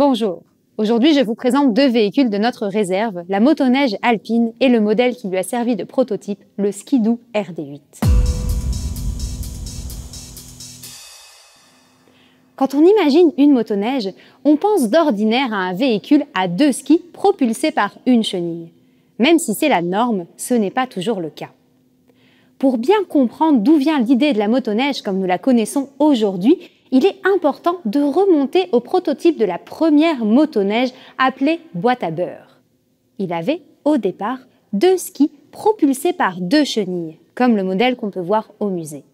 Bonjour. Aujourd'hui, je vous présente deux véhicules de notre réserve, la motoneige alpine et le modèle qui lui a servi de prototype, le Skidoo RD8. Quand on imagine une motoneige, on pense d'ordinaire à un véhicule à deux skis propulsé par une chenille. Même si c'est la norme, ce n'est pas toujours le cas. Pour bien comprendre d'où vient l'idée de la motoneige comme nous la connaissons aujourd'hui, il est important de remonter au prototype de la première motoneige appelée boîte à beurre. Il avait, au départ, deux skis propulsés par deux chenilles, comme le modèle qu'on peut voir au musée.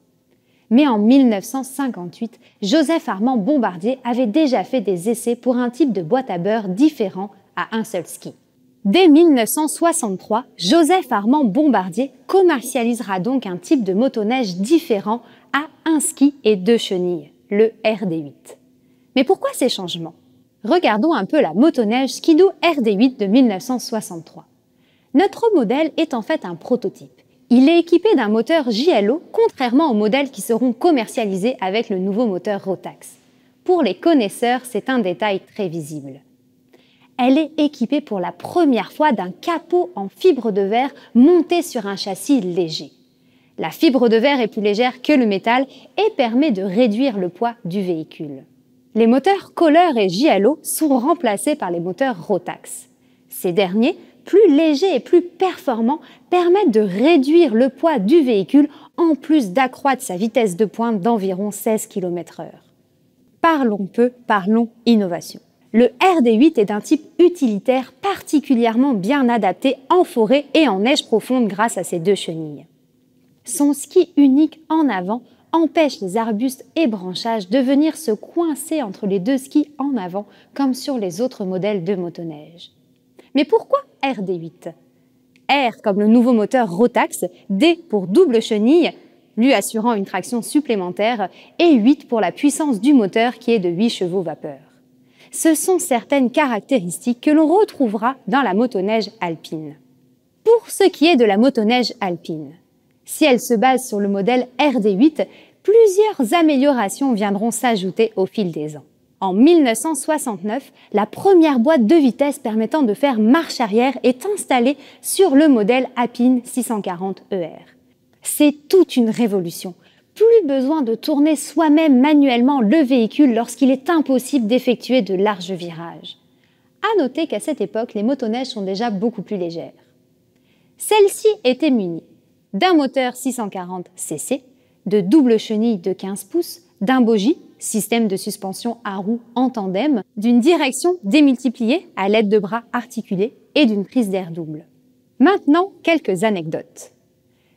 Mais en 1958, Joseph Armand Bombardier avait déjà fait des essais pour un type de boîte à beurre différent à un seul ski. Dès 1963, Joseph Armand Bombardier commercialisera donc un type de motoneige différent à un ski et deux chenilles le RD8. Mais pourquoi ces changements Regardons un peu la motoneige Skidoo RD8 de 1963. Notre modèle est en fait un prototype. Il est équipé d'un moteur JLO, contrairement aux modèles qui seront commercialisés avec le nouveau moteur Rotax. Pour les connaisseurs, c'est un détail très visible. Elle est équipée pour la première fois d'un capot en fibre de verre monté sur un châssis léger. La fibre de verre est plus légère que le métal et permet de réduire le poids du véhicule. Les moteurs Kohler et JLO sont remplacés par les moteurs Rotax. Ces derniers, plus légers et plus performants, permettent de réduire le poids du véhicule en plus d'accroître sa vitesse de pointe d'environ 16 km/h. Parlons peu, parlons innovation. Le RD8 est d'un type utilitaire particulièrement bien adapté en forêt et en neige profonde grâce à ses deux chenilles. Son ski unique en avant empêche les arbustes et branchages de venir se coincer entre les deux skis en avant comme sur les autres modèles de motoneige. Mais pourquoi RD8 R comme le nouveau moteur Rotax, D pour double chenille, lui assurant une traction supplémentaire, et 8 pour la puissance du moteur qui est de 8 chevaux vapeur. Ce sont certaines caractéristiques que l'on retrouvera dans la motoneige alpine. Pour ce qui est de la motoneige alpine, si elle se base sur le modèle RD8, plusieurs améliorations viendront s'ajouter au fil des ans. En 1969, la première boîte de vitesse permettant de faire marche arrière est installée sur le modèle Appin 640ER. E C'est toute une révolution. Plus besoin de tourner soi-même manuellement le véhicule lorsqu'il est impossible d'effectuer de larges virages. À noter qu'à cette époque, les motoneiges sont déjà beaucoup plus légères. Celle-ci était munie d'un moteur 640 cc, de double chenille de 15 pouces, d'un bogie, système de suspension à roues en tandem, d'une direction démultipliée à l'aide de bras articulés et d'une prise d'air double. Maintenant, quelques anecdotes.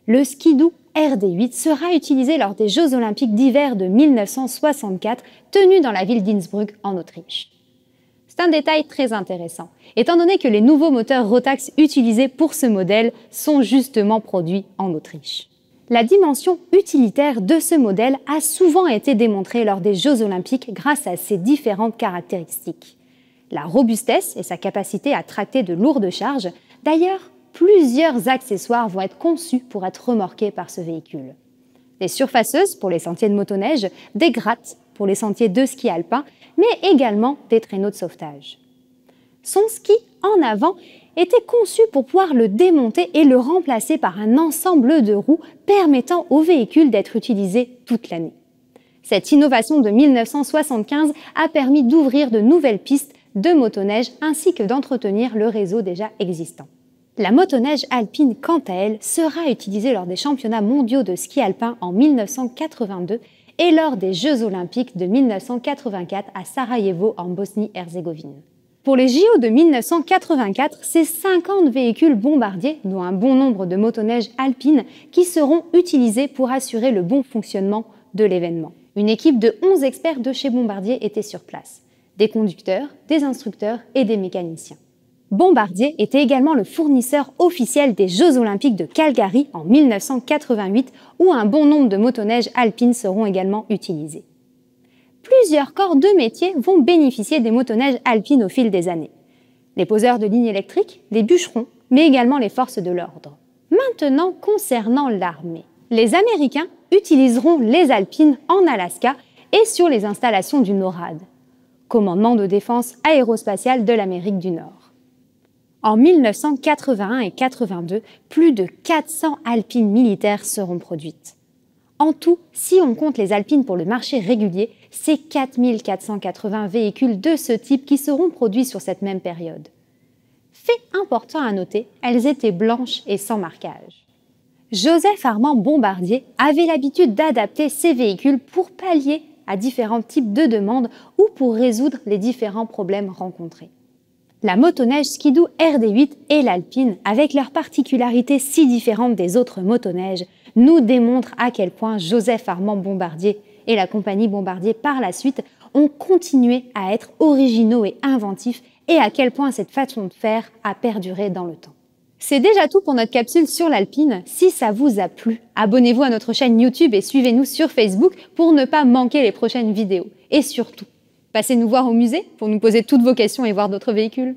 Le skidoo RD8 sera utilisé lors des Jeux olympiques d'hiver de 1964 tenus dans la ville d'Innsbruck en Autriche. C'est un détail très intéressant, étant donné que les nouveaux moteurs Rotax utilisés pour ce modèle sont justement produits en Autriche. La dimension utilitaire de ce modèle a souvent été démontrée lors des Jeux olympiques grâce à ses différentes caractéristiques. La robustesse et sa capacité à tracter de lourdes charges, d'ailleurs, plusieurs accessoires vont être conçus pour être remorqués par ce véhicule. Des surfaceuses pour les sentiers de motoneige, des grattes pour les sentiers de ski alpin mais également des traîneaux de sauvetage. Son ski en avant était conçu pour pouvoir le démonter et le remplacer par un ensemble de roues permettant au véhicule d'être utilisé toute l'année. Cette innovation de 1975 a permis d'ouvrir de nouvelles pistes de motoneige ainsi que d'entretenir le réseau déjà existant. La motoneige alpine, quant à elle, sera utilisée lors des championnats mondiaux de ski alpin en 1982 et lors des Jeux olympiques de 1984 à Sarajevo en Bosnie-Herzégovine. Pour les JO de 1984, c'est 50 véhicules bombardiers, dont un bon nombre de motoneiges alpines, qui seront utilisés pour assurer le bon fonctionnement de l'événement. Une équipe de 11 experts de chez Bombardier était sur place, des conducteurs, des instructeurs et des mécaniciens. Bombardier était également le fournisseur officiel des Jeux olympiques de Calgary en 1988, où un bon nombre de motoneiges alpines seront également utilisées. Plusieurs corps de métiers vont bénéficier des motoneiges alpines au fil des années. Les poseurs de lignes électriques, les bûcherons, mais également les forces de l'ordre. Maintenant, concernant l'armée. Les Américains utiliseront les alpines en Alaska et sur les installations du NORAD, commandement de défense aérospatiale de l'Amérique du Nord. En 1981 et 82, plus de 400 alpines militaires seront produites. En tout, si on compte les alpines pour le marché régulier, c'est 4480 véhicules de ce type qui seront produits sur cette même période. Fait important à noter, elles étaient blanches et sans marquage. Joseph Armand Bombardier avait l'habitude d'adapter ses véhicules pour pallier à différents types de demandes ou pour résoudre les différents problèmes rencontrés la motoneige Skidoo RD8 et l'Alpine, avec leurs particularités si différentes des autres motoneiges, nous démontrent à quel point Joseph Armand Bombardier et la compagnie Bombardier par la suite ont continué à être originaux et inventifs et à quel point cette façon de faire a perduré dans le temps. C'est déjà tout pour notre capsule sur l'Alpine. Si ça vous a plu, abonnez-vous à notre chaîne YouTube et suivez-nous sur Facebook pour ne pas manquer les prochaines vidéos. Et surtout, Passez nous voir au musée pour nous poser toutes vos questions et voir d'autres véhicules.